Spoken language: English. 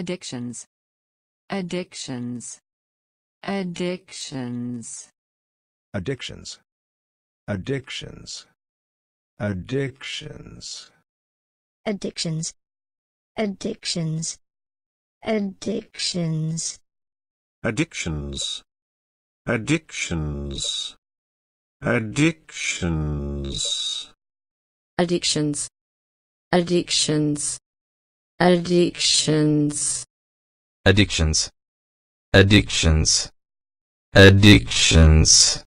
Addictions. Addictions. Addictions. Addictions. Addictions. Addictions. Addictions. Addictions. Addictions. Addictions. Addictions. Addictions. Addictions. Addictions addictions addictions addictions addictions